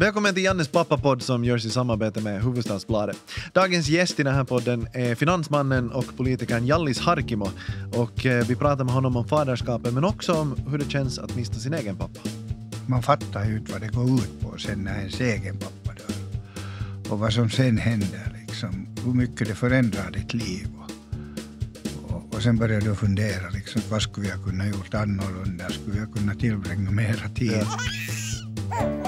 Välkommen till Jannes pappapodd som görs i samarbete med Hufvudstadsbladet. Dagens gäst i den här podden är finansmannen och politikern Jallis Harkimo. Och eh, vi pratar med honom om faderskapet men också om hur det känns att mista sin egen pappa. Man fattar ju inte vad det går ut på sen när ens egen pappa dör. Och vad som sen händer, liksom, hur mycket det förändrar ditt liv. Och, sen börjar du fundera, liksom, vad skulle jag kunna gjort annorlunda? Skulle jag kunna tillbringa mera tid? Ja.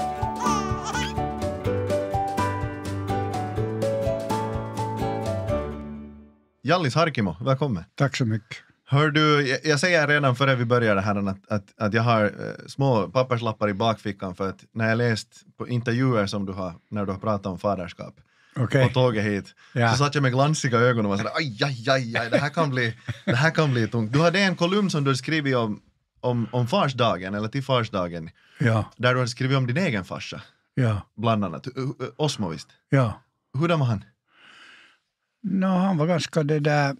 Jallis Harkimo, välkommen. Tack så mycket. Hör du, jag, säger redan före vi började här att, att, att jag har eh, små papperslappar i bakfickan för att när jag läst på intervjuer som du har, när du har pratat om faderskap okay. på tåget hit, ja. så satt jag med glansiga ögon och var sådär aj, aj, aj, aj det, här kan bli, det här kan bli tungt. Du hade en kolumn som du skrivit om, om, om farsdagen, eller till farsdagen, ja. där du hade skrivit om din egen farsa. Ja. Bland annat. Osmo visst? Ja. Hurdan var han? No, han var ganska det där eh,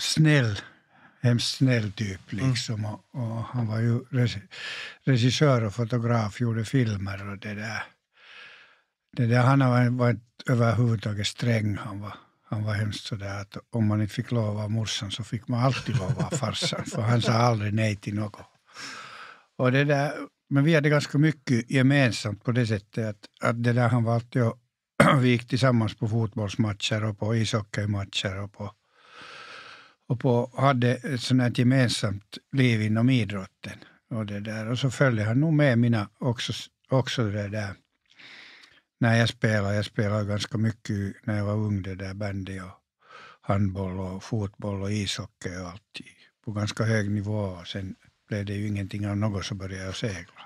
snäll, hemskt snäll typ mm. liksom. Mm. Och, och, han var ju regissör och fotograf, gjorde filmer och det där. Det där han var, var inte överhuvudtaget sträng. Han var, han var hemskt sådär att om man inte fick lov av morsan så fick man alltid lov av farsan. för han sa aldrig nej till något. Och det där, men vi hade ganska mycket gemensamt på det sättet att, att det där han var alltid och vi gick tillsammans på fotbollsmatcher och på ishockeymatcher och på, och på, hade ett sånt här gemensamt liv inom idrotten. Och, det där. och så följde han nog med mina också, också det där när jag spelade. Jag spelade ganska mycket när jag var ung, det där bandy och handboll och fotboll och ishockey och allt på ganska hög nivå. Och sen blev det ju ingenting av något så började jag segla.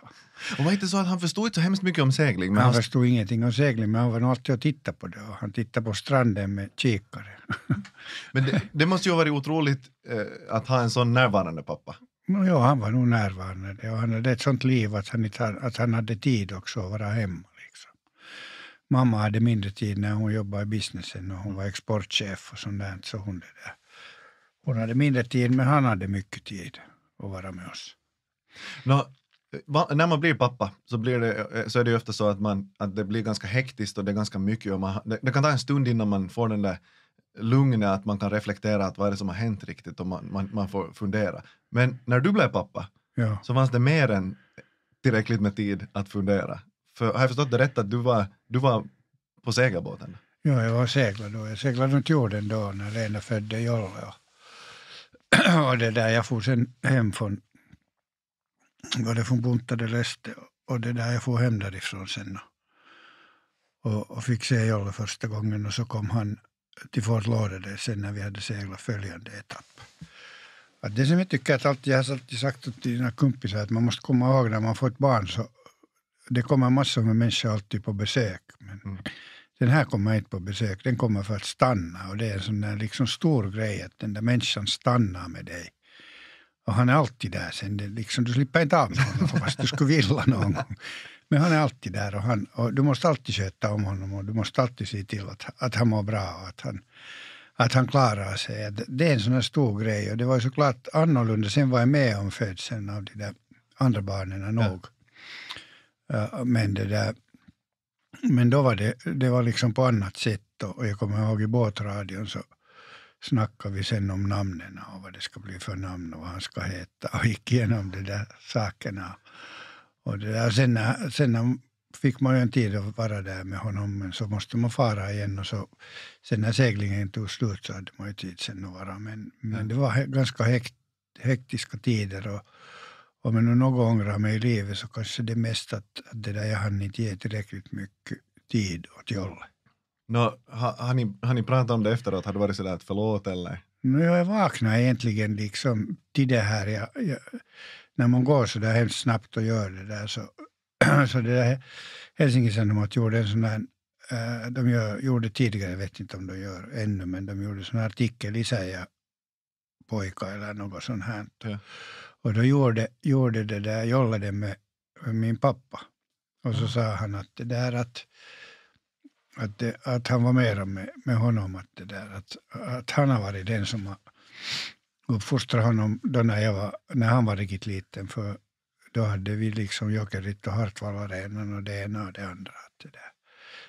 Och var inte så att han förstod inte så hemskt mycket om segling? Men han förstod ingenting om segling, men han var nog alltid och tittade på det. Och han tittade på stranden med kikare. men det, det, måste ju ha varit otroligt eh, att ha en sån närvarande pappa? No, ja, han var nog närvarande. Och han hade ett sånt liv att han, att han hade tid också att vara hemma. Liksom. Mamma hade mindre tid när hon jobbade i businessen och hon var exportchef och sånt där. Så hon, det där. hon hade mindre tid, men han hade mycket tid att vara med oss. No, när man blir pappa så, blir det, eh, så är det ju ofta så att, man, att det blir ganska hektiskt och det är ganska mycket. Och man, det, det kan ta en stund innan man får den där lugnet att man kan reflektera att vad är det som har hänt riktigt och man, man, man får fundera. Men när du blev pappa ja. så fanns det mer än tillräckligt med tid att fundera. För har jag förstått det rätt att du var, du var på segelbåten? Ja, jag var seglad då. Jag seglade runt jorden då när Lena födde Jolle. Och det där, jag for sen hem från var det från Punta del Este och det där jag får hem därifrån sen. Och, och fick se Jolle första gången och så kom han till Fort Lauderdale sen när vi hade seglat följande etapp. Att det som jag tycker att alltid, jag har alltid sagt till dina kompisar att man måste komma ihåg när man får ett barn så det kommer massor med människor alltid på besök. Men mm. den här kommer inte på besök, den kommer för att stanna och det är en sån där liksom stor grej att den där människan stannar med dig. Och han är alltid där sen. Det, liksom, du slipper inte av med honom fast du skulle vilja någon gång. Men han är alltid där och, han, och du måste alltid sköta om honom och du måste alltid se till att, att han mår bra och att han, att han klarar sig. Det är en sån här stor grej och det var ju såklart annorlunda. Sen var jag med om födseln av de där andra barnen nog. Ja. Men det där, men då var det, det var liksom på annat sätt och jag kommer ihåg i båtradion så snackar vi sen om namnen och vad det ska bli för namn och vad han ska heta och gick igenom de där sakerna. Och det där, sen, sen fick man ju en tid att vara där med honom, men så måste man fara igen. Och så, sen när seglingen tog slut så hade man ju tid sen att vara. Men, men det var ganska hekt, hektiska tider. Och, om jag nu något ångrar mig i livet så kanske det mest att, att det där jag hann inte ge tillräckligt mycket tid åt Jolle. No, ha, har, ni, har ni pratat om det efteråt? Har du varit sådär att förlåt eller? No, jag vaknade egentligen liksom till det här. Jag, jag, när man går så där hemskt snabbt och gör det där så, så det där helsingin gjorde en sån där eh, de gör, gjorde tidigare, jag vet inte om de gör ännu, men de gjorde sån artikel i säga pojkar eller något sånt här. Ja. Och då gjorde, gjorde det där, jollade med, med min pappa. Och så ja. Mm. sa han att det där att att, det, att han var mera med, med honom, att, det där, att, att han har varit den som har uppfostrat honom då när, jag var, när han var riktigt liten. För då hade vi liksom Jokerit och hartwall och det ena och det andra. Att det där.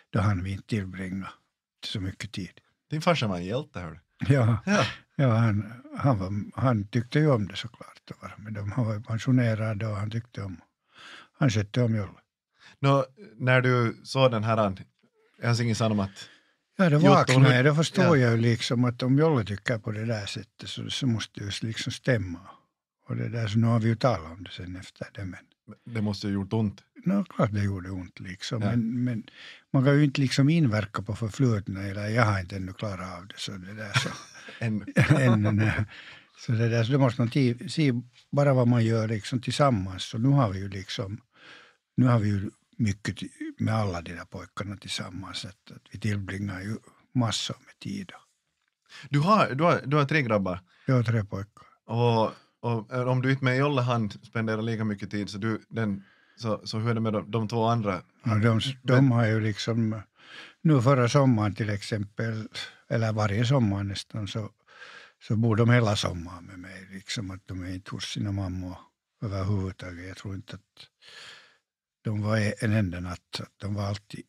Då hann vi inte tillbringa så mycket tid. Din farsa var en hjälte, hörde Ja, ja. ja han, han, var, han tyckte ju om det såklart. Men de var pensionerad och han tyckte om Han skötte om jolle. när du såg den här det fanns ingen sann att... Ja, då vaknar jag. Då förstår ja. jag liksom att om Jolle tycker på det där sättet så, så måste det liksom stämma. Och det där, så nu har vi ju talat om det sen efter det. Men... Det måste ju ha gjort ont. No, klart det gjorde ont. Liksom. Ja. Men, men, man kan ju inte liksom inverka på förflutna. Eller jag har inte ännu klarat av det. Så det där, så. ännu. ännu så det där, så då måste man se bara vad man gör liksom, tillsammans. Så nu har vi ju liksom, nu har vi ju mycket med alla de där pojkarna tillsammans. Att, att vi tillbringar ju massor med tid. Du har, du, har, du har tre grabbar? Jag har tre pojkar. Och, och eh, om du inte med Jollehand spenderar lika mycket tid, så, du, den, så, så hur är det med de, de två andra? Ja, de, de har ju liksom... Nu förra sommaren till exempel, eller varje sommar nästan, så, så bor de hela sommaren med mig. Liksom, att de är inte hos sina mammor överhuvudtaget. Jag tror inte att de var e- en enda natt. Så de var alltid,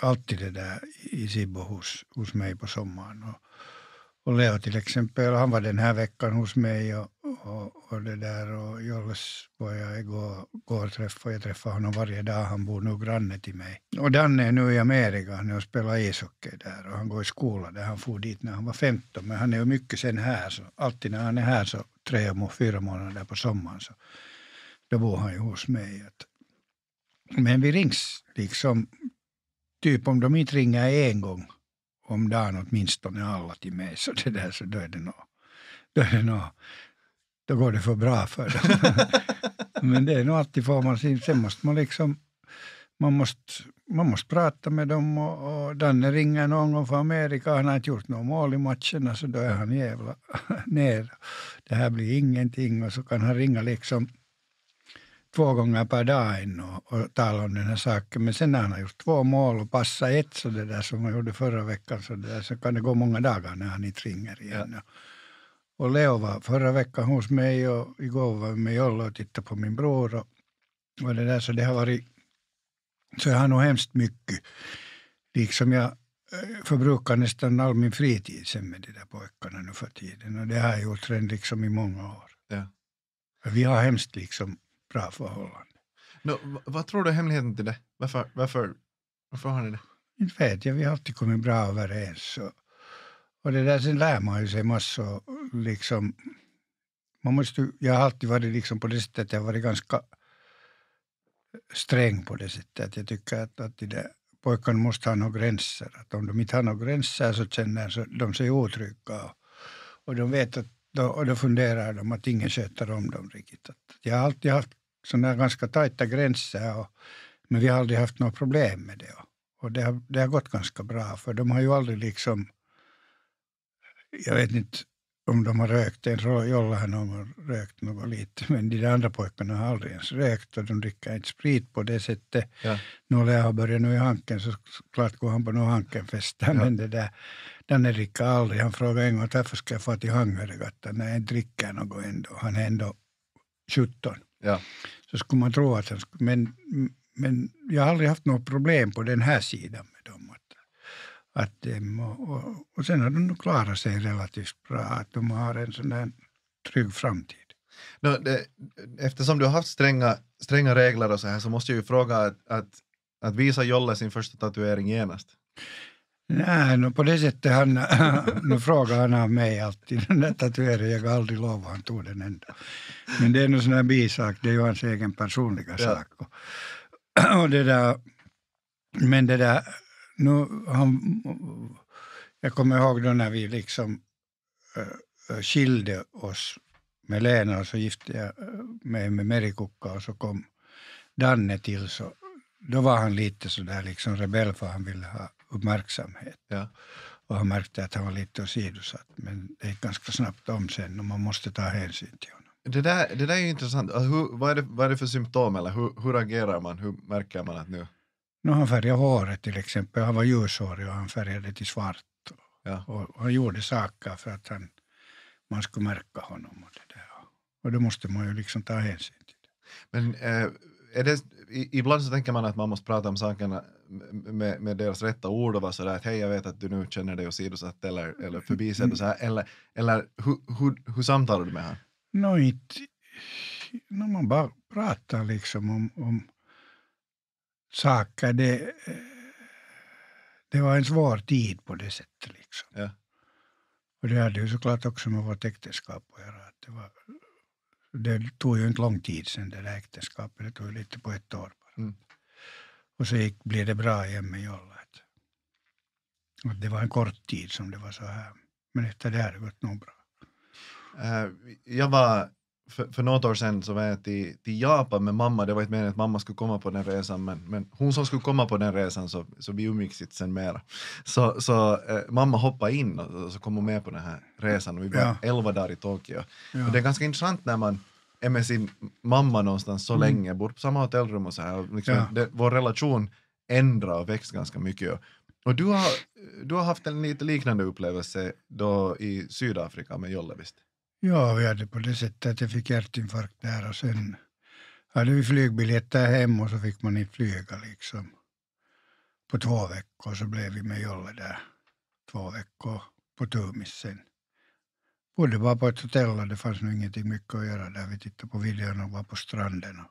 alltid det där i Sibbo hos, hos mig på sommaren. Och, och Leo till exempel, han var den här veckan hos mig och, och, och det där och Jolles var jag igår, igår träffade, jag träffade honom varje dag, han bor nu granne till mig. Och Danne är nu i Amerika, han är och spelar ishockey där och han går i skolan, där, han for dit när han var 15 men han är ju mycket sen här så alltid när han är här så tre, fyra månader på sommaren så då bor han ju hos mig. Att, men vi rings liksom, typ om de inte ringer en gång om dagen åtminstone alla till mig, så, det där, så då är det nog, då, är då går det för bra för dem. Men det är nog alltid får man, sen måste man liksom, man måste, man måste prata med dem och, och Danne ringer någon gång från Amerika, han har inte gjort något mål i matcherna så då är han jävla ner. Det här blir ingenting och så kan han ringa liksom två gånger per dag och, och tala om den här saken. Men sen när han har gjort två mål och passat ett, så det där som han gjorde förra veckan, så, där, så kan det gå många dagar när han inte ringer igen. Ja. Och Leo var förra veckan hos mig och igår var vi med Jolle och tittade på min bror. Och, och det där, så det har varit, så jag har nog hemskt mycket. Liksom jag eh, förbrukar nästan all min fritid sen med de där pojkarna nu för tiden. Och det har jag gjort redan liksom i många år. Ja. Vi har hemskt liksom bra förhållande. No, vad tror du är hemligheten till det? Varför, varför, varför har ni det? Inte vet jag, vi har alltid kommit bra överens. Och, och det där, sen lär man ju sig massor. Liksom, man måste, jag har alltid varit liksom på det sättet, att jag har varit ganska sträng på det sättet. Jag tycker att, att de pojkarna måste ha några gränser. Att om de inte har några gränser så känner de sig otrygga. Och de vet att då, och då funderar de att ingen sköter om dem riktigt. jag har alltid haft sådana ganska tajta gränser, och, men vi har aldrig haft några problem med det. Och det har, det har gått ganska bra, för de har ju aldrig liksom... Jag vet inte om de har rökt, en jolla har någon rökt något lite, men de andra pojkarna har aldrig ens rökt och de dricker inte sprit på det sättet. Ja. Någon har börjat nu i Hanken, så klart går han på någon Hankenfester, ja. men det där Danne dricker aldrig. Han frågade en gång varför ska jag få till Hangöregatan när jag inte dricker något ändå. Han är ändå 17. Ja. Så skulle man tro att han skulle, men, men jag har aldrig haft något problem på den här sidan med dem. Att, att och, och, och sen har de nog klarat sig relativt bra, att de har en sån där trygg framtid. No, det, eftersom du har haft stränga, stränga regler och så här så måste jag ju fråga att, att, att visa Jolle sin första tatuering genast. Nej, no, på det sättet han, no, frågar han av mig alltid den där tatueringen. Jag har aldrig lovat, han tog den ändå. Men det är nog sån här bisak, det är ju hans egen personliga sak. Och, och, det där, men det där, nu, han, jag kommer ihåg då när vi liksom äh, skilde oss med Lena och så gifte jag eh, mig med Merikukka och så kom Danne till. Så, då var han lite sådär liksom rebell för han ville ha uppmärksamhet. Ja. Och han märkte att han var lite åsidosatt. Men det gick ganska snabbt om sen och man måste ta hänsyn till honom. Det där, det där är ju intressant. Alltså, hur, vad, är det, vad är det för symptom eller hur, hur agerar man? Hur märker man att nu... nu han färgade håret till exempel. Han var ljushårig och han färgade till svart. Ja. Och, han gjorde saker för att han, man skulle märka honom. Och, det där. och då måste man ju liksom ta hänsyn till det. Men eh, är det, ibland så tänker man att man måste prata om sakerna med, med deras rätta ord och vara sådär att hej, jag vet att du nu känner dig åsidosatt eller, eller förbisedd och så Eller, eller hur, hur, hur samtalar du med honom? No, No, man bara pratar liksom om, om saker. Det, eh, det var en svår tid på det sättet. Liksom. Ja. Och det hade ju såklart också med vårt äktenskap att göra. det var det tog ju inte lång tid sen det där äktenskapet, det tog lite på ett år bara. Mm. Och så gick, blev det bra igen med jollet. det var en kort tid som det var så här. Men efter det har det gått nog bra. Eh, jag var för, för något år sedan så var jag till, till Japan med mamma. Det var inte meningen att mamma skulle komma på den resan, men, men hon som skulle komma på den resan så, så vi umgicks inte sen mera. Så, så eh, mamma hoppade in och, och, så kom hon med på den här resan och vi var ja. elva dagar i Tokyo. Ja. Och det är ganska intressant när man är med sin mamma någonstans så mm. länge, bor på samma hotellrum och så här. Och liksom, ja. det, vår relation ändrar och växer ganska mycket. Och, och du har, du har haft en lite liknande upplevelse då i Sydafrika med Jolle, visst? Ja, vi hade på det sättet att jag fick hjärtinfarkt där och sen hade vi flygbiljetter hem och så fick man inte flyga liksom. På två veckor så blev vi med Jolle där. Två veckor på Tumis sen. Bodde bara på ett hotell och det fanns nog ingenting mycket att göra där. Vi tittade på videon och var på stranden. Och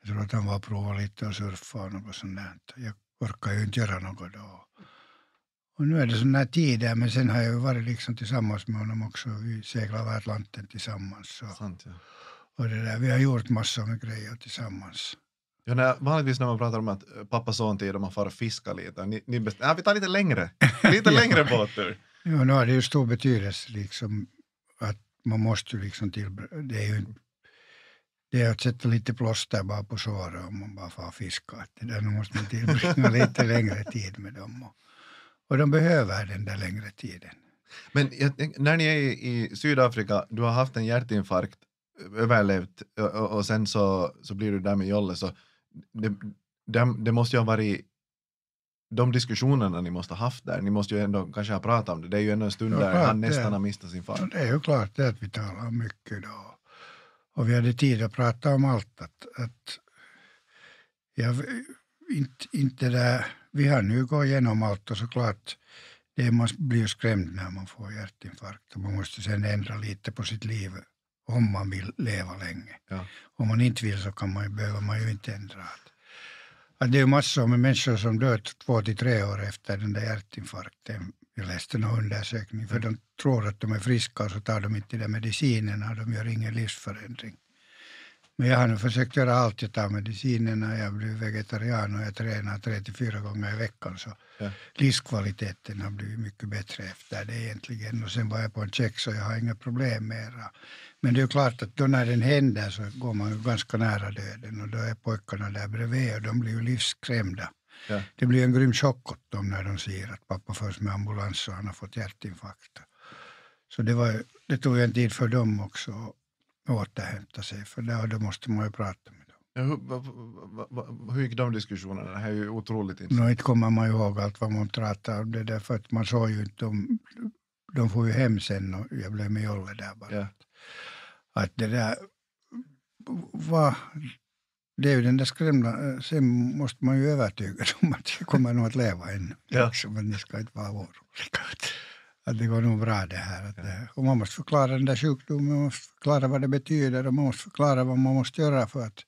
jag tror att han var och provade lite och surfa och något sånt där. Jag orkade ju inte göra något då. Och nu är det sådana här tider, men sen har jag ju varit liksom tillsammans med honom också. Vi seglar över Atlanten tillsammans. Och, Sant, ja. och det där. Vi har gjort massor med grejer tillsammans. Ja, när, vanligtvis när man pratar om att eh, pappa son-tid och man far och fiskar lite, ni, ni best... ja, äh, vi tar lite längre, lite längre båttur. Ja, nu har det ju stor betydelse liksom att man måste ju liksom till, det är ju det är att sätta lite plåster bara på såret om man bara far och fiskar. Det där, nu måste man tillbringa lite längre tid med dem. Och, och de behöver den där längre tiden. Men när ni är i, Sydafrika, du har haft en hjärtinfarkt, överlevt och, sen så, så blir du där med Jolle, så det, det, det måste ju ha varit de diskussionerna ni måste ha haft där, ni måste ju ändå kanske ha pratat om det, det är ju ändå en stund där han nästan har mistat sin far. Det är ju klart det att vi talar mycket då. Och vi hade tid att prata om allt. Att, att jag inte, inte där, vi har nu gått igenom allt och såklart det, man blir ju skrämd när man får hjärtinfarkt och man måste sen ändra lite på sitt liv om man vill leva länge. Ja. Om man inte vill så kan man, behöver man ju inte ändra Att det är massor med människor som dör två till tre år efter den där hjärtinfarkten. Jag läste någon undersökning, för de tror att de är friska och så tar de inte de medicinerna, de gör ingen livsförändring. Men jag har nu försökt göra allt. Jag tar medicinerna, jag blir vegetarian och jag tränar tre till fyra gånger i veckan. Så ja. livskvaliteten har blivit mycket bättre efter det egentligen. Och sen var jag på en check så jag har inga problem mera. Men det är klart att då när den händer så går man ju ganska nära döden och då är pojkarna där bredvid och de blir ju livskrämda. Ja. Det blir en grym chock åt dem när de ser att pappa förs med ambulans och han har fått hjärtinfarkt. Så det, var, det tog en tid för dem också återhämta sig, för det, då måste man ju prata med dem. Ja, hur, va, va, va, hur gick de diskussionerna? Det här är ju otroligt intressant. No, inte kommer man ihåg allt vad man pratade om, det där, för att man såg ju inte dem. De får ju hem sen och jag blev med Jolle där bara. Ja. Att det där var... Det är ju den där skrämda... Sen måste man ju övertyga dem att de kommer nog att leva ännu. Ja. Liksom, men det ska inte vara orolig att det går nog bra det här. Att, och man måste förklara den där sjukdomen, man måste förklara vad det betyder och man måste förklara vad man måste göra för att,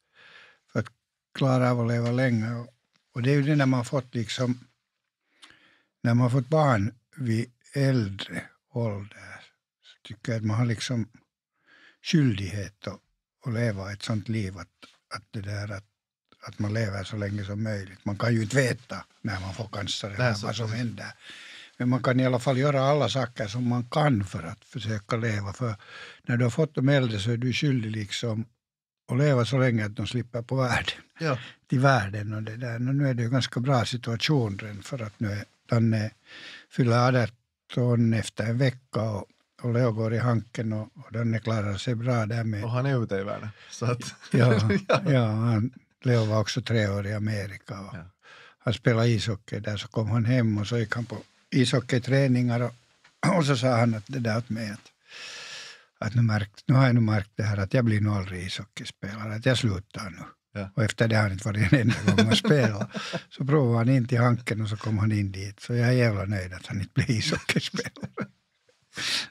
för att klara av att leva länge. Och, och det är ju det när man fått liksom, när man fått barn vid äldre ålder, så tycker jag att man har liksom skyldighet att, att leva ett sånt liv att, att det där att att man lever så länge som möjligt. Man kan ju inte veta när man får cancer, vad som händer. Men man kan i alla fall göra alla saker som man kan för att försöka leva. För när du har fått de äldre så är du skyldig liksom att leva så länge att de slipper på världen. Ja. Till världen och det där. Och nu är det ju ganska bra situation för att nu är Danne fyller 18 efter en vecka och, och Leo går i hanken och, och Danne klarar sig bra där med. Och han är ute i världen. Så att... ja, ja han, Leo var också tre år i Amerika. Och, ja. Han spelade ishockey där, så kom han hem och så gick han på ishockeyträningar och, och så sa han att det där åt mig att, att nu, märkt, nu har jag nu märkt det här att jag blir nog aldrig ishockeyspelare, att jag slutar nu. Ja. Och efter det har han inte varit en enda gång och spelat. så provade han in till Hanken och så kom han in dit. Så jag är jävla nöjd att han inte blev ishockeyspelare.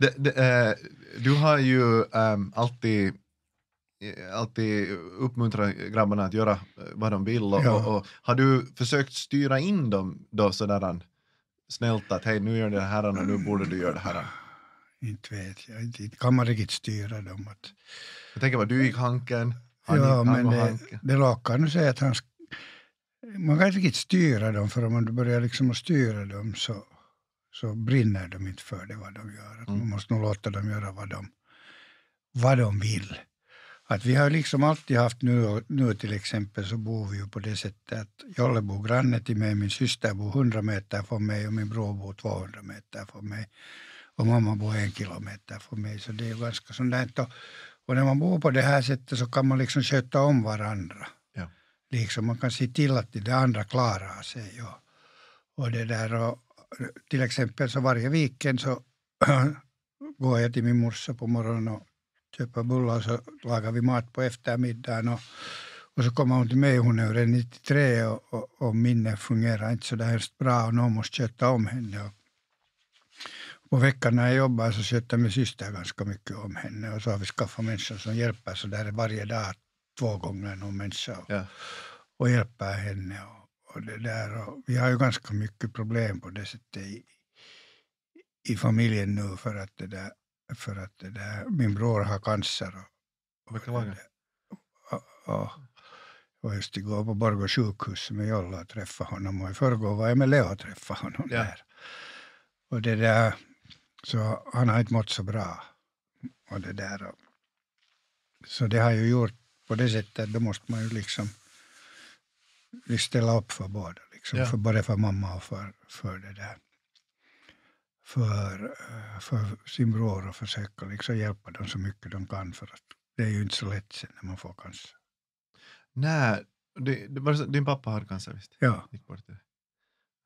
äh, du har ju ähm, alltid eh, alltid uppmuntra grabbarna att göra eh, vad de vill. Och, ja. och, och har du försökt styra in dem då sådär snällt att hej, nu gör det här och nu borde du göra det här? Inte vet jag, inte kan man riktigt styra dem. Att... Jag tänker vad du gick Hanken, han ja, gick, han men det, hanken. det lockar nu säga att han man kan inte riktigt styra dem, för om man börjar liksom styra dem så, så brinner de inte för det vad de gör. Mm. Man måste nog låta dem göra vad de, vad de vill. Att vi har liksom alltid haft, nu, nu till exempel så bor vi ju på det sättet att Jolle bor granne till mig, min syster bor 100 meter från mig och min bror bor 200 meter från mig. Och mamma bor en kilometer från mig, så det är ganska sånt Och, och när man bor på det här sättet så kan man liksom sköta om varandra. Ja. Liksom man kan se till att de andra klarar sig. Och, och det där, och, till exempel så varje weekend så går jag till min morsa på morgonen och köpa bullar och så lagar vi mat på eftermiddagen. Och, och så kommer hon till mig, hon är över 93 och, och, och minnet fungerar inte så där hemskt bra och någon måste sköta om henne. Och på veckan när jag jobbar så sköter min syster ganska mycket om henne och så har vi skaffat människor som hjälper så där varje dag två gånger någon människa och, ja. och hjälper henne. Och, och det där. Och vi har ju ganska mycket problem på det sättet i, i familjen nu för att det där för att det där, min bror har cancer. Och, Och, och, och just igår på Borgå sjukhus med Jolla och träffade honom. Och i förrgår var jag med Leo och träffade honom ja. där. Och det där, så han har inte mått så bra. Och det där. Och, så det har ju gjort på det sättet, då måste man ju liksom ställa upp för båda. Liksom, ja. för, både för mamma och för, för det där för, eh, för sin bror och försöka liksom hjälpa dem så mycket de kan. För att det är ju inte så lätt sen när man får cancer. Nej, det, det var, din pappa hade cancer visst? Ja. Gick bort det.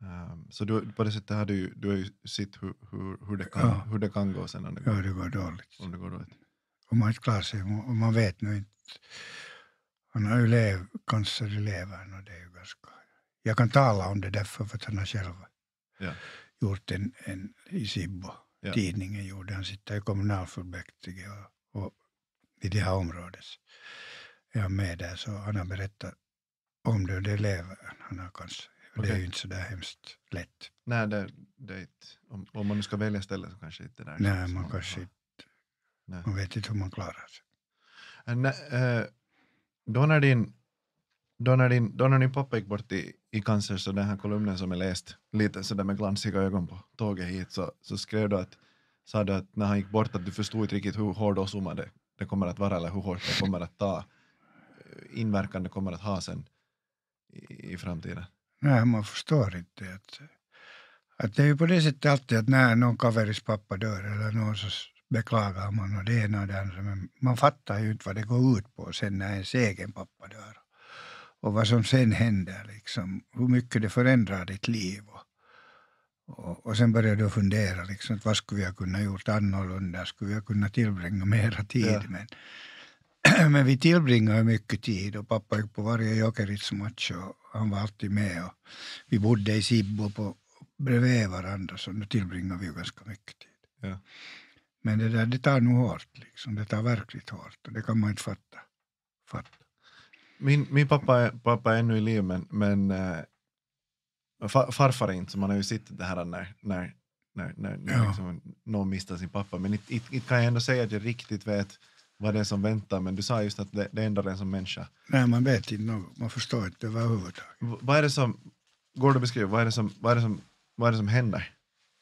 Um, så du, på det sättet har du, du har ju sett hur, hur, hur, det kan, ja. hur det kan gå sen om det går, ja, det går dåligt. Om det går dåligt. Om man inte klarar sig, och man vet nu inte. Han har ju lev, cancer i levern och det är ju ganska... Jag kan tala om det därför för att han har själv ja gjort en, en i Sibbo. Ja. Tidningen gjorde han, sitter i kommunalfullmäktige och, och i det här området. Jag är med där, så han har berättat om det och det lever han. har kanske, okay. Det är ju inte så där hemskt lätt. Nej, det, det inte, om, om, man nu ska välja ställe så kanske inte det där Nej, man kanske inte. Man vet inte hur man klarar sig. äh, då när din då när din, då när din pappa gick bort i, i cancer, så den här kolumnen som jag läst lite sådär med glansiga ögon på tåget hit, så, så skrev du att, sa du att när han gick bort att du förstod inte riktigt hur hård åsumma det, det kommer att vara eller hur hårt det kommer att ta, inverkan det kommer att ha sen i, i framtiden. Nej, man förstår inte att, att det är ju på det sättet alltid att när någon kaveris pappa dör eller någon så beklagar man och det ena och det andra, men man fattar ju inte vad det går ut på sen när ens egen pappa dör och vad som sen händer, liksom, hur mycket det förändrar ditt liv. Och, och, och sen började du fundera, liksom, vad skulle jag kunna gjort annorlunda? Skulle jag kunna tillbringa mera tid? Ja. Men, men vi tillbringade mycket tid och pappa gick på varje jokeritsmatch och han var alltid med. Och vi bodde i Sibbo på, bredvid varandra så nu tillbringade vi ganska mycket tid. Ja. Men det där det tar nog hårt, liksom. det tar verkligt hårt och det kan man inte fatta. fatta. Min, min pappa, är, pappa är ännu i liv, men, men eh, far, farfar är inte så. Man har ju sett det här när, när, när, när, när ja. liksom någon mister sin pappa. Men inte kan jag ändå säga att jag riktigt vet vad det är som väntar. Men du sa just att det, det ändrar en som människa. Nej, man vet inte något. Man förstår inte överhuvudtaget. vad är det som, går det att beskriva, vad är det som, vad är det som, vad är det som händer?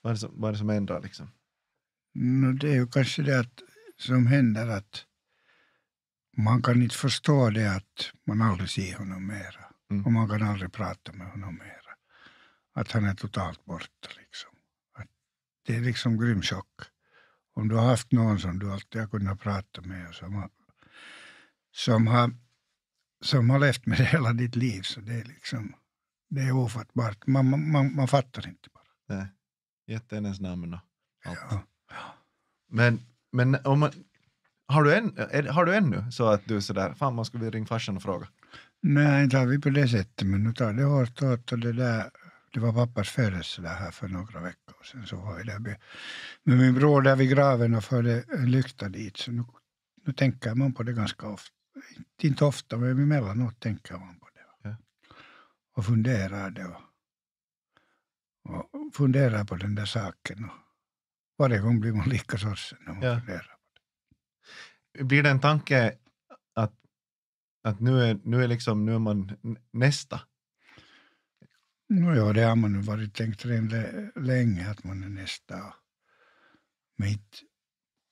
Vad är det som, vad är det som ändrar liksom? No, det är ju kanske det att, som händer att man kan inte förstå det att man aldrig ser honom mera. Mm. Och man kan aldrig prata med honom mera. Att han är totalt borta. Liksom. Att det är liksom grym chock. Om du har haft någon som du alltid har kunnat prata med och som har, som har, som har levt med det hela ditt liv, så det är liksom det är ofattbart. Man, man, man, man fattar inte bara. Nej. Jätte hennes namn och allt. Ja. Men, men om man, har du, en, är, har du ännu så att du är sådär, fan man skulle vilja ringa farsan och fråga? Nej, inte har vi på det sättet, men nu tar det hårt åt och det där, det var pappas födelsedag här för några veckor sedan, så var jag där med min bror där vid graven och förde en lykta dit, så nu, nu tänker man på det ganska ofta. Inte ofta, men emellanåt tänker man på det. Ja. Och funderar det och, och funderar på den där saken. Och varje gång blir man lika sorgsen när man ja. funderar blir det en tanke att, att nu, är, nu, är liksom, nu är man nästa? No, ja, det har man varit tänkt länge att man är nästa. Men inte,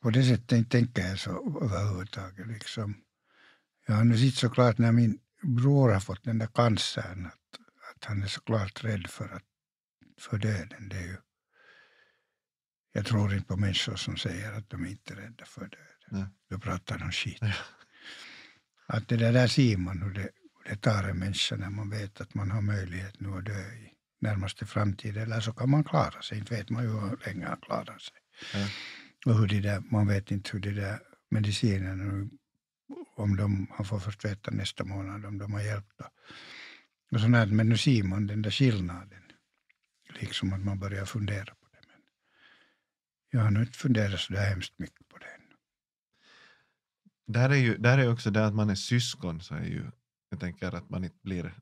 på det sättet tänker jag så överhuvudtaget. Liksom. Jag har nu sett såklart när min bror har fått den där cancern att, att han är såklart rädd för, att, för döden. Det är ju, jag tror inte på människor som säger att de inte är rädda för döden. Nej. Då pratar de skit. Att det där, där ser man hur det, hur det tar en människa när man vet att man har möjlighet nu att dö i närmaste framtid. Eller så kan man klara sig. Inte vet man ju hur länge han klarar sig. Ja. Och hur det där, man vet inte hur det där medicinerna, om de, han får först veta nästa månad om de har hjälpt. Då. Och sånt Men nu ser man den där skillnaden. Liksom att man börjar fundera på det. Men jag har nog inte funderat så där hemskt mycket där är ju där är också det att man är syskon, så är ju, jag tänker att man inte blir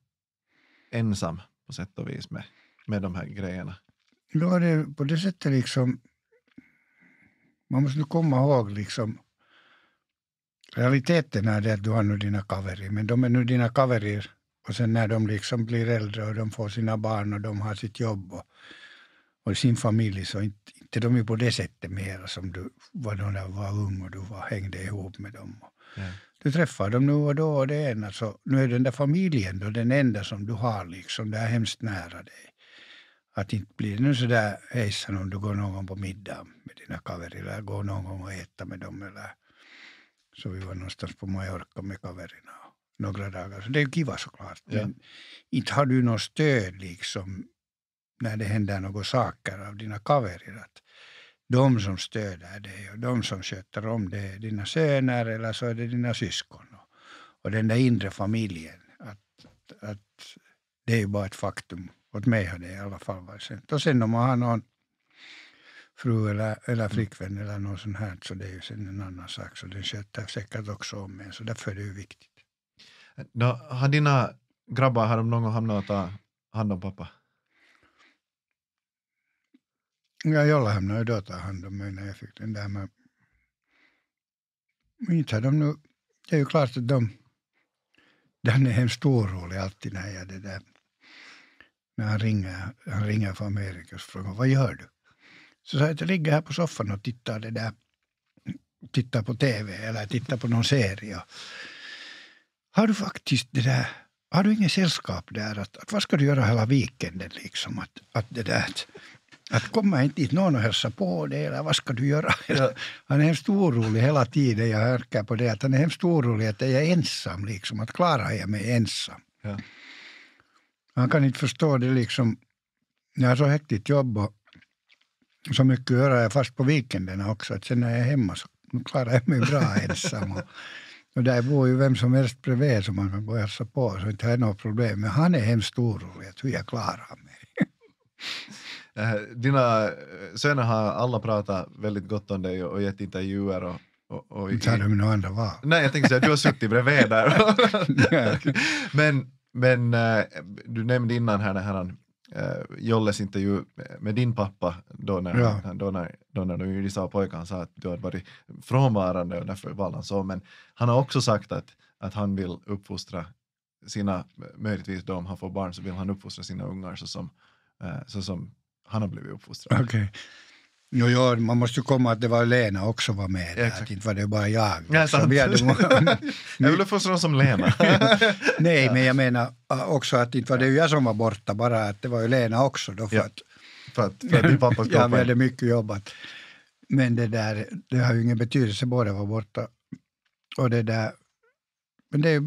ensam på sätt och vis med, med de här grejerna. Då är det på det sättet liksom, man måste komma ihåg liksom, realiteten är det att du har nu dina kaverier, men de är nu dina kaverier och sen när de liksom blir äldre och de får sina barn och de har sitt jobb och och sin familj, så inte, inte de är på det sättet mera som du var när du var ung och du var, hängde ihop med dem. Mm. Du träffar dem nu och då och det är alltså, nu är den där familjen då den enda som du har liksom, det är hemskt nära dig. Att inte blir det nu sådär hejsan om du går någon gång på middag med dina kaverer eller går någon gång och äter med dem eller så vi var någonstans på Mallorca med kavererna några dagar. Så det är ju kiva såklart. Ja. Men inte har du något stöd liksom när det händer några saker av dina kaverer. Att de som stöder dig och de som sköter om det är dina söner eller så är det dina syskon. Och, och den där inre familjen. Att, att det är ju bara ett faktum. Åt mig har det i alla fall varit sent. Och sen om man har någon fru eller, eller mm. flickvän eller något sånt här, så det är ju sen en annan sak. Så den sköter säkert också om en, så därför är det ju viktigt. Då, har dina grabbar, har de någon gång hamnat och tagit hand om pappa? Ja jollain noin hand om mina effekten där men inte har de nu, det är ju klart att de, den är en stor roll alltid när jag det där, när han ringer, han ringer från Amerika och frågar vad gör du? Så sa jag att jag ligger här på soffan och tittar det där, tittar på tv eller tittar på någon serie. Har du faktiskt det där, har du inget sällskap där? Att, att vad ska du göra hela weekenden liksom? Att, att det där, att kommer inte dit någon och hälsar på dig eller vad ska du göra? Ja. Han är hemskt orolig hela tiden. Jag märker på det att han är hemskt orolig att jag är ensam. Liksom, att klarar jag mig ensam? Ja. Han kan inte förstå det liksom. Jag har så hektigt jobb och så mycket att göra. Jag fast på weekenderna också. Att sen när jag är hemma så klarar jag mig bra ensam. Och, och där bor ju vem som helst bredvid som man kan gå och hälsa på. Så inte har jag något problem. Men han är hemskt orolig att hur jag klarar mig. Eh, dina eh, söner har alla pratat väldigt gott om dig och gett intervjuer. Och, och, och i... Sa de något andra var? Nej, jag tänkte säga att du har suttit bredvid där. men men eh, du nämnde innan här, den här Jolles intervju med din pappa då när, ja. då när, då när du gissade pojken sa att du hade varit frånvarande och därför valde han så. Men han har också sagt att, att han vill uppfostra sina, möjligtvis då om han får barn så vill han uppfostra sina ungar så som, så som han har blivit uppfostrad. Okay. Jo, jo, man måste ju komma att det var Lena också var med. Ja, exakt. inte var det bara jag. vi hade många... jag vill uppfostra som Lena. Nej, ja. men jag menar äh, också att inte var det jag som var borta, bara att det var ju Lena också. Då, för, ja. att... för att, för att din pappa Ja, vi hade mycket jobbat. Men det där, det har ju ingen betydelse, båda var borta. Och det där, men det,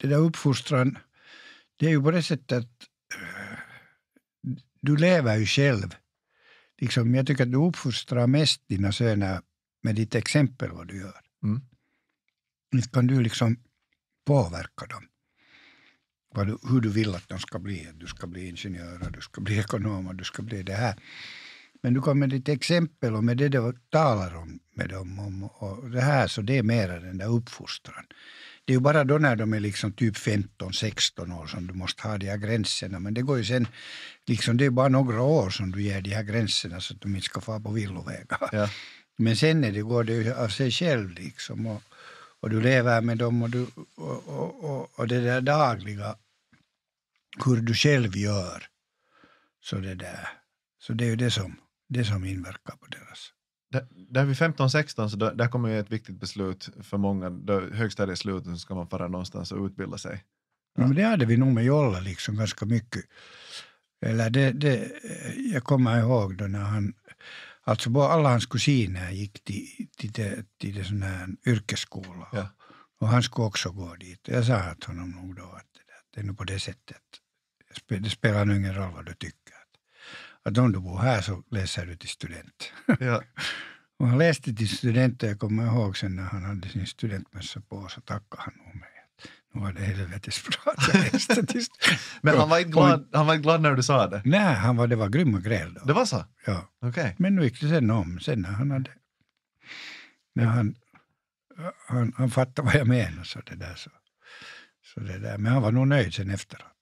det där uppfostran, det är ju på det sättet du lever ju själv. Liksom, jag tycker att du uppfostrar mest dina söner med ditt exempel vad du gör. Mm. kan du liksom påverka dem. Du, hur du vill att de ska bli. Du ska bli ingenjör, du ska bli ekonom, du ska bli det här. Men du kan med ditt exempel och med det du talar om med dem om och det här, så det är mera den där uppfostran. Det är ju bara då när de är liksom typ 15-16 år som du måste ha de här gränserna. Men det går ju sen, liksom, det är bara några år som du ger de här gränserna så att de inte ska få på villovägar. Ja. Men sen är det, går det av sig själv liksom. Och, och du lever med dem och, du, och, och, och, och det där dagliga, hur du själv gör. Så det där. Så det är ju det som, det som inverkar på deras där vid 15-16 så där, där kommer ju ett viktigt beslut för många. Där högstadieslutet så ska man fara någonstans och utbilda sig. Ja. ja men det hade vi nog med Jolla liksom ganska mycket. Eller det, det, jag kommer ihåg då när han, alltså alla hans kusiner gick till, till, det, till sån här yrkesskola. Ja. Och han skulle också gå dit. Jag sa till honom nog då att det, är nog på det sättet. Det spelar nog ingen roll vad du tycker att om du bor här så läser du till student. Ja. och han läste till student och jag kommer ihåg sen när han hade sin studentmössa på så tackade han nog mig. Nu var det helvetes bra att Men han var, inte glad, han var inte glad när du sa det? Nej, han var, det var grymma gräl då. Det var så? Ja. Okay. Men nu gick det sen om, sen när han hade... När han, han, han fattade vad jag menade så det där så. så det där. Men han var nog nöjd sen efteråt.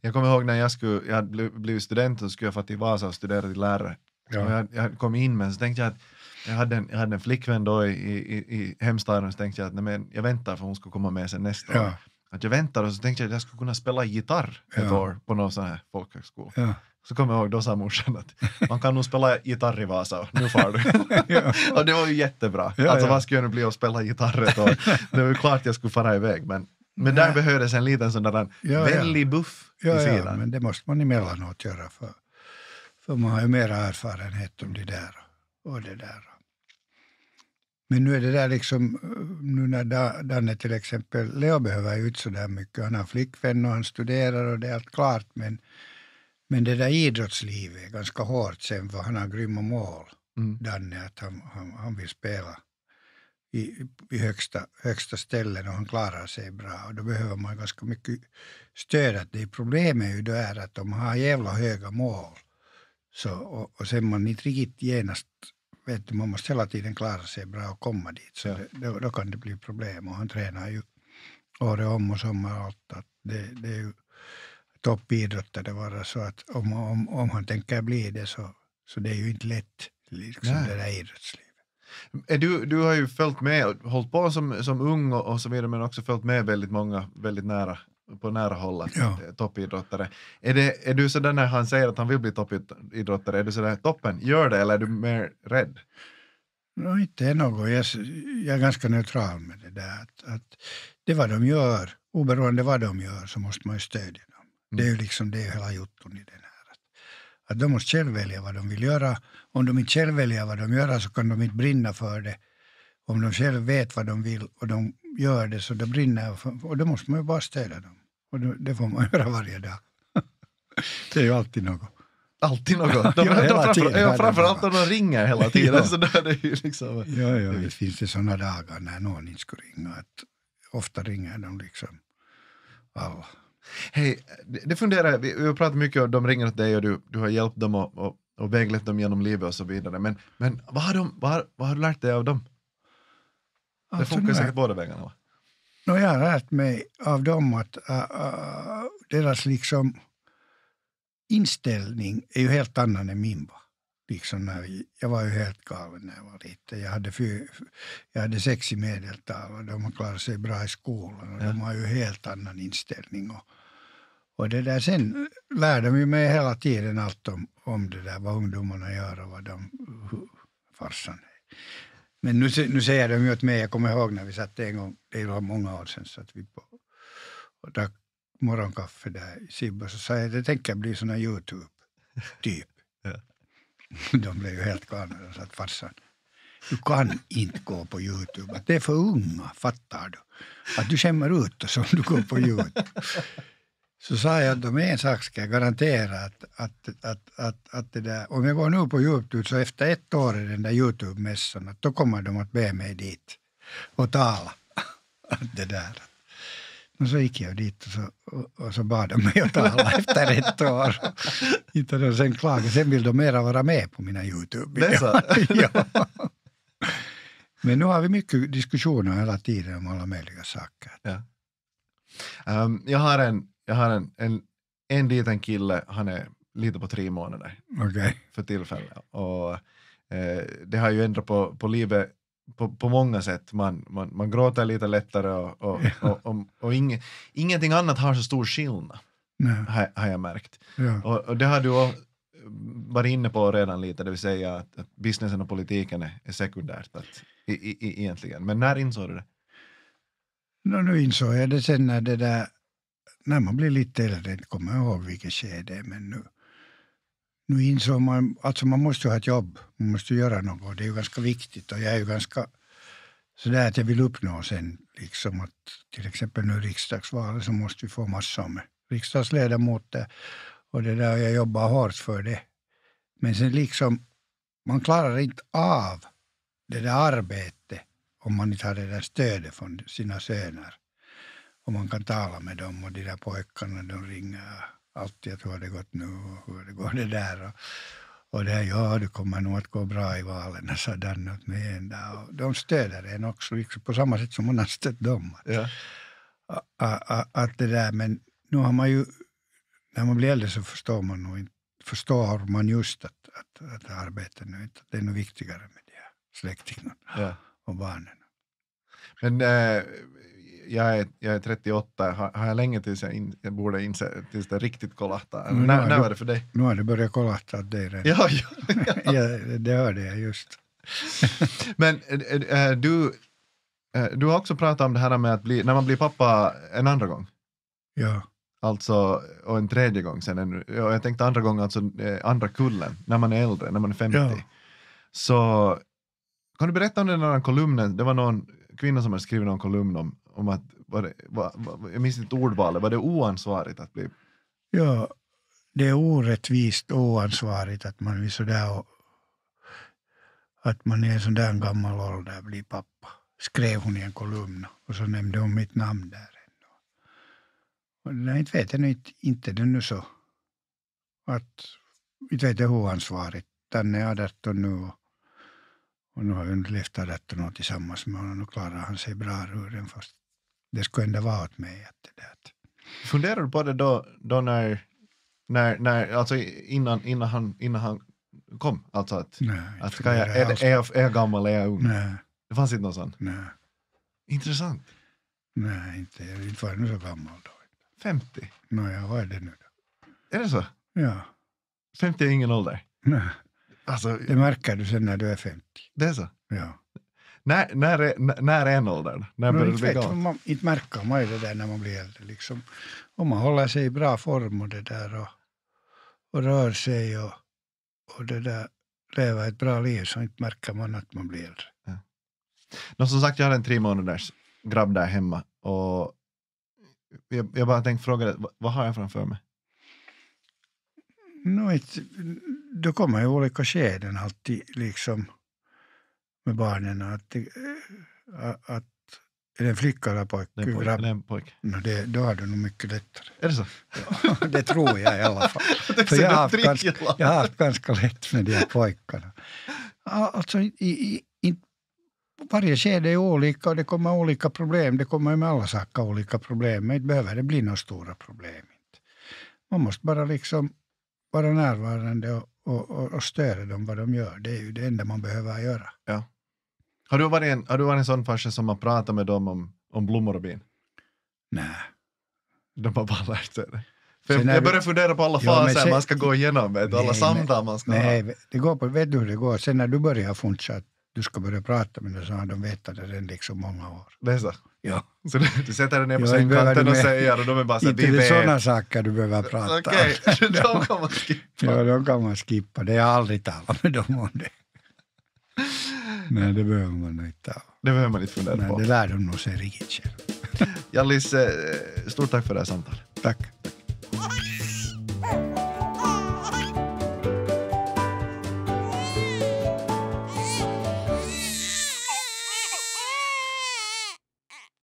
Jag kommer ihåg när jag, skulle, jag hade blivit student och skulle jag få till Vasa och studera till lärare. Ja. Jag, jag, kom in men så tänkte jag att jag hade en, jag hade en flickvän då i, i, i hemstaden och så tänkte jag att nej, men jag väntar för hon ska komma med sen nästa ja. år. Att jag väntar och så tänkte jag att jag skulle kunna spela gitarr ett ja. år på någon sån här folkhögskola. Ja. Så kommer jag ihåg, då sa morsan att man kan nog spela gitarr i Vasa, nu far du. och det var ju jättebra. Ja, alltså vad skulle jag nu bli att spela gitarr ett år? Det var ju klart jag skulle fara iväg men men där behövdes en liten sån där ja, väldig buff ja, i sidan. Ja, men det måste man emellanåt göra, för, för man har ju mera erfarenhet om det där och det där. Men nu är det där liksom, nu när Danne till exempel, Leo behöver ju inte så där mycket, han har flickvän och han studerar och det är allt klart, men, men det där idrottslivet är ganska hårt sen, för han har grymma mål, mm. Danne, att han, han, han vill spela i, i högsta, högsta ställen och han klarar sig bra. Och då behöver man ganska mycket stöd. Att det problemet är ju då är att man har jävla höga mål. Så, och, och sen man inte riktigt genast vet man måste hela tiden klara sig bra och komma dit. Så ja. det, då, då, kan det bli problem. Och han tränar ju året om och sommar och allt. Att det, det är ju toppidrottare vara så att om, om, om han tänker bli det så, så det är ju inte lätt. Liksom det där idrottsliga. Du, du har ju följt med, hållit på som, som ung och, och så vidare, men också följt med väldigt många väldigt nära på nära håll ja. Eh, toppidrottare. Är, det, är du sådär när han säger att han vill bli toppidrottare, är du sådär toppen, gör det, eller är du mer rädd? No, inte något. Jag, jag är ganska neutral med det där. Att, att det vad de gör, oberoende vad de gör, så måste man ju stödja dem. Mm. Det är ju mm. liksom det hela jotton i det. Att de måste själv välja vad de vill göra. Om de inte själv väljer vad de vill göra så kan de inte brinna för det. Om de själv vet vad de vill och de gör det så de brinner för, och då måste man ju bara stödja dem. Och det får man göra varje dag. det är ju alltid något. Alltid något. De, ja, de, framför, ja, framförallt när de ringer hela tiden. ja. Så där är det ju liksom. ja, ja, det finns det sådana dagar när någon inte skulle ringa. Att ofta ringer de liksom alla. Hej, det funderar vi har pratat mycket om, de ringer åt dig och du, du har hjälpt dem och, och, och väglett dem genom livet och så vidare. Men, men vad, har de, vad, har, vad har du lärt dig av dem? Det alltså, funkar säkert båda vägarna va? No, jag har lärt mig av dem att uh, uh, deras liksom inställning är ju helt annan än min. Bara liksom när, jag var ju helt galen när jag var liten. Jag hade, fyr, jag hade sex i medeltal och de klarade sig bra i skolan och ja. de har ju helt annan inställning. Och, och det där, sen lärde de mig hela tiden allt om, om det där, vad ungdomarna gör och vad de, farsan är. Men nu, nu säger de ju åt mig, jag kommer ihåg när vi satt en gång, det var många år sedan, så vi på, och drack morgonkaffe där i Sibbo, så sa jag, det tänker bli sån här Youtube, typ. ja. De blev ju helt galna. De sa att farsan, du kan inte gå på Youtube. Att det är för unga, fattar du? Att du skämmer ut oss om du går på Youtube. Så sa jag att om en sak ska jag garantera att, att, att, att, att det där, om jag går nu på Youtube så efter ett år i den där Youtube-mässan, då kommer de att be mig dit och tala. Att det där. Och så gick jag dit och så, och, och så bad de mig att tala efter ett år. Inte då, sen klagade Sen vill de mera vara med på mina Youtube-videor. ja. Men nu har vi mycket diskussioner hela tiden om alla möjliga saker. Ja. Um, jag har, en, jag har en, en, en liten kille, han är lite på tre månader okay. för tillfället. Och, eh, det har ju ändrat på, på livet på, på många sätt. Man, man, man gråter lite lättare och, och, ja. och, och, och ing, ingenting annat har så stor skillnad, har, har, jag märkt. Ja. Och, och, det har du varit inne på redan lite, det vill säga att, att businessen och politiken är, är sekundärt att, i, i, egentligen. Men när insåg du det? No, nu insåg jag det sen när det där när man blir lite äldre, jag kommer ihåg vilket skede, men nu nu insåg man, alltså man måste ju ha ett jobb, man måste göra något. Det är ju ganska viktigt och jag är ju ganska sådär att jag vill uppnå sen, liksom att till exempel nu riksdagsvalet så måste vi få massor med riksdagsledamöter och det där jag jobbar hårt för det. Men sen liksom, man klarar inte av det där arbetet om man inte har det där stödet från sina söner. Och man kan tala med dem och de där pojkarna de ringer alltid hur har det gått nu och hur det går det där. Och, och det här, ja, det kommer nog att gå bra i valen, sa Danne. åt mig en dag. Och de stöder en också, liksom på samma sätt som hon har stött dem. Ja. Att, att det där, men nu har man ju, när man blir äldre så förstår man nog inte, förstår man just att, att, att arbetet nu inte, det är nog viktigare med de släktingarna ja. och barnen. Men äh, jag är, jag är 38, har, jag länge tills jag, in, jag borde inse, tills det riktigt kolahtar? Nu, när, när var det för dig? Nu har det börjat kolahta åt dig redan. Ja, ja, ja. jag, det hörde jag just. Men äh, du, äh, du har också pratat om det här med att bli, när man blir pappa en andra gång. Ja. Alltså, och en tredje gång sen. En, jag tänkte andra gången, alltså eh, andra kullen, när man är äldre, när man är 50. Ja. Så kan du berätta om den där kolumnen? Det var någon kvinna som hade skrivit någon kolumn om om att, var det, var, var, jag minns inte ordvalet, var det oansvarigt att bli? Ja, det är orättvist och oansvarigt att man, är sådär och, att man i en sån där gammal ålder blir pappa, skrev hon i en kolumn och så nämnde hon mitt namn där. Och det vet jag inte, inte det nu så. Att, inte vet jag hur oansvarigt. Tanne är 18 nu och, och nu har jag levt 18 år tillsammans med honom och klarar han sig bra ur den fast det skulle ändå vara åt mig. Att det där. Funderar du på det då, då när, när, när, alltså innan, innan, han, innan han kom? Alltså att, Nej, att jag, är, är, jag, är jag gammal, är jag ung? Nej. Det fanns inte någon sån? Nej. Intressant. Nej, inte, jag inte var inte så gammal då. 50? Nej, no, jag var det nu då. Är det så? Ja. 50 är ingen ålder? Nej. Alltså, det märker du sen när du är 50. Det är så? Ja. När, när, är, när är åldern? När börjar det bli galet? Man, inte märker man ju det där när man blir äldre. Liksom. Om man håller sig i bra form och det där och, och rör sig och, och det där, lever ett bra liv så inte märker man att man blir äldre. Ja. No, som sagt, jag har en tre månaders grabb där hemma och jag, jag bara tänkte fråga dig, vad, vad har jag framför mig? No, it, då kommer ju olika skeden alltid. liksom med barnen. Att, eh, att, är det en flicka eller pojk? Det är en pojk. pojk. No, då har du nog mycket lättare. Är det så? det tror jag i alla fall. För jag, har haft ganska, jag har haft ganska lätt med de här pojkarna. Alltså, i, i, i, varje skede är olika och det kommer olika problem. Det kommer med alla saker olika problem. Men inte behöver det bli några stora problem. Man måste bara liksom vara närvarande och, och, och, och störa dem vad de gör. Det är ju det enda man behöver göra. Ja. Har du varit en, har du varit en sån farsa som har pratat med dem om, om blommor och bin? Nej. De har bara lärt sig det. För jag börjar vi... fundera på alla faser sen... man ska gå igenom, vet, nej, alla samtal man ska nej, ha. Det går på, vet du hur det går? Sen när du börjar funsa att du ska börja prata med dem så har de vetat det redan liksom många år. Det är så? Ja. Så du, du sätter dig ner på sängkanten och säger och de är bara så här, vi vet. Inte sådana saker du behöver prata Okej, okay. de kan man skippa. Ja, de kan man skippa. Det har jag aldrig talat med dem om det. Nej, det behöver man inte. Det behöver man inte fundera Nej, på. Det lär de nog sig riktigt själv. Jallis, eh, stort tack för det här samtalet. Tack. tack.